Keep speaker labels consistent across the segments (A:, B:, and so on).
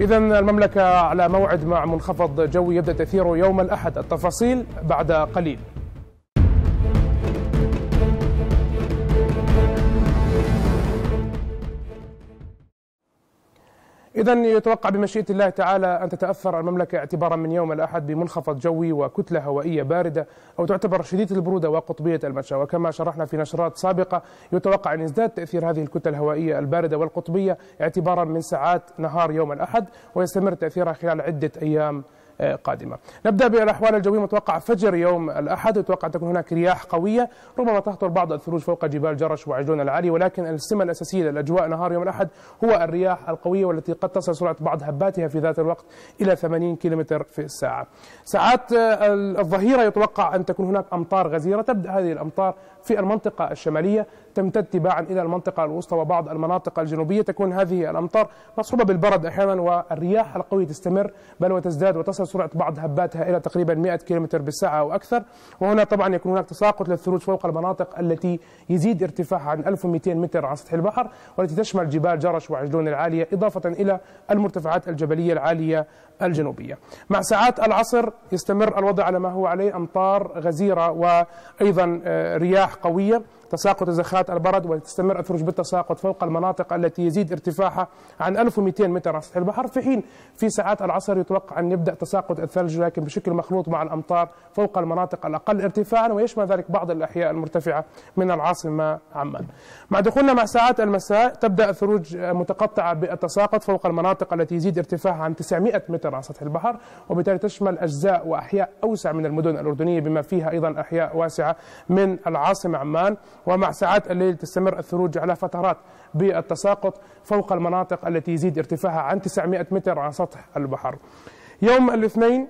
A: إذا المملكة على موعد مع منخفض جوي يبدأ تأثيره يوم الأحد التفاصيل بعد قليل إذا يتوقع بمشيئة الله تعالى أن تتأثر المملكة اعتبارا من يوم الأحد بمنخفض جوي وكتلة هوائية باردة أو تعتبر شديدة البرودة وقطبية المنشأ وكما شرحنا في نشرات سابقة يتوقع أن يزداد تأثير هذه الكتلة الهوائية الباردة والقطبية اعتبارا من ساعات نهار يوم الأحد ويستمر تأثيرها خلال عدة أيام قادمة نبدأ بالأحوال الجوية متوقع فجر يوم الأحد يتوقع تكون هناك رياح قوية ربما تهطل بعض الثلوج فوق جبال جرش وعجلون العالي ولكن السمة الأساسية للأجواء نهار يوم الأحد هو الرياح القوية والتي قد تصل سرعة بعض هباتها في ذات الوقت إلى 80 كيلومتر في الساعة ساعات الظهيرة يتوقع أن تكون هناك أمطار غزيرة تبدأ هذه الأمطار في المنطقة الشمالية تمتد تباعا إلى المنطقة الوسطى وبعض المناطق الجنوبية تكون هذه الأمطار مصحوبة بالبرد أحيانا والرياح القوية تستمر بل وتزداد وتصل سرعة بعض هباتها إلى تقريبا 100 كم بالساعة أو أكثر وهنا طبعا يكون هناك تساقط للثلوج فوق المناطق التي يزيد ارتفاعها عن 1200 متر عن سطح البحر والتي تشمل جبال جرش وعجلون العالية إضافة إلى المرتفعات الجبلية العالية الجنوبية مع ساعات العصر يستمر الوضع على ما هو عليه أمطار غزيرة وأيضا آه، رياح قوية تساقط زخات البرد وتستمر الثلوج بالتساقط فوق المناطق التي يزيد ارتفاعها عن 1200 متر عن سطح البحر في حين في ساعات العصر يتوقع أن يبدأ تساقط تساقط الثلج لكن بشكل مخلوط مع الأمطار فوق المناطق الأقل ارتفاعا ويشمل ذلك بعض الأحياء المرتفعة من العاصمة عمان مع دخولنا مع ساعات المساء تبدأ الثلوج متقطعة بالتساقط فوق المناطق التي يزيد ارتفاعها عن 900 متر عن سطح البحر وبالتالي تشمل أجزاء وأحياء أوسع من المدن الأردنية بما فيها أيضا أحياء واسعة من العاصمة عمان ومع ساعات الليل تستمر الثلوج على فترات بالتساقط فوق المناطق التي يزيد ارتفاعها عن 900 متر عن سطح البحر يوم الاثنين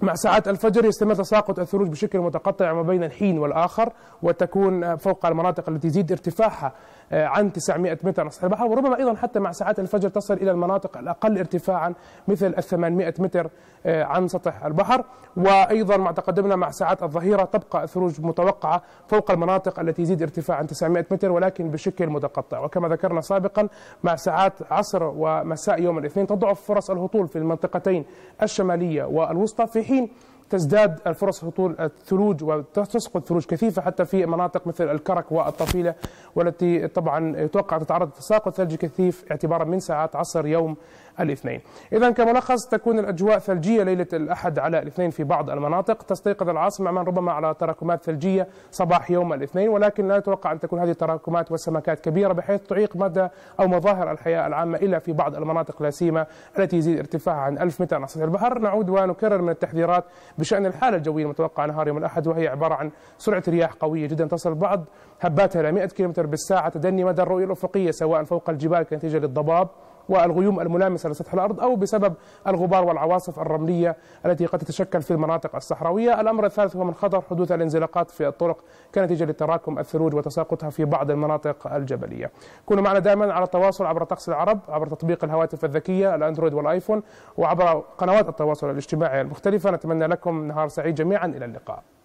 A: مع ساعات الفجر يستمر تساقط الثلوج بشكل متقطع ما بين الحين والآخر وتكون فوق المناطق التي يزيد ارتفاعها آه، عن 900 متر على سطح البحر وربما أيضا حتى مع ساعات الفجر تصل إلى المناطق الأقل ارتفاعا مثل ال 800 متر آه، عن سطح البحر وأيضا مع تقدمنا مع ساعات الظهيرة تبقى الثلوج متوقعة فوق المناطق التي يزيد ارتفاعا 900 متر ولكن بشكل متقطع وكما ذكرنا سابقا مع ساعات عصر ومساء يوم الاثنين تضعف فرص الهطول في المنطقتين الشمالية والوسطى في حين تزداد الفرص هطول الثلوج وتسقط ثلوج كثيفة حتى في مناطق مثل الكرك والطفيلة والتي طبعا يتوقع تتعرض لتساقط ثلج كثيف اعتبارا من ساعات عصر يوم الاثنين إذا كملخص تكون الأجواء ثلجية ليلة الأحد على الاثنين في بعض المناطق تستيقظ العاصمة عمان ربما على تراكمات ثلجية صباح يوم الاثنين ولكن لا يتوقع أن تكون هذه التراكمات والسمكات كبيرة بحيث تعيق مدى أو مظاهر الحياة العامة إلا في بعض المناطق لا سيما التي يزيد ارتفاعها عن 1000 متر عن سطح البحر نعود ونكرر من التحذيرات بشأن الحالة الجوية المتوقعة نهار يوم الأحد وهي عبارة عن سرعة رياح قوية جدا تصل بعض هباتها إلى 100 كم بالساعة تدني مدى الرؤية الأفقية سواء فوق الجبال كنتيجة للضباب والغيوم الملامسة لسطح الأرض أو بسبب الغبار والعواصف الرملية التي قد تتشكل في المناطق الصحراوية الأمر الثالث هو من خطر حدوث الانزلاقات في الطرق كنتيجة لتراكم الثلوج وتساقطها في بعض المناطق الجبلية كونوا معنا دائما على التواصل عبر طقس العرب عبر تطبيق الهواتف الذكية الأندرويد والآيفون وعبر قنوات التواصل الاجتماعي المختلفة نتمنى لكم نهار سعيد جميعا إلى اللقاء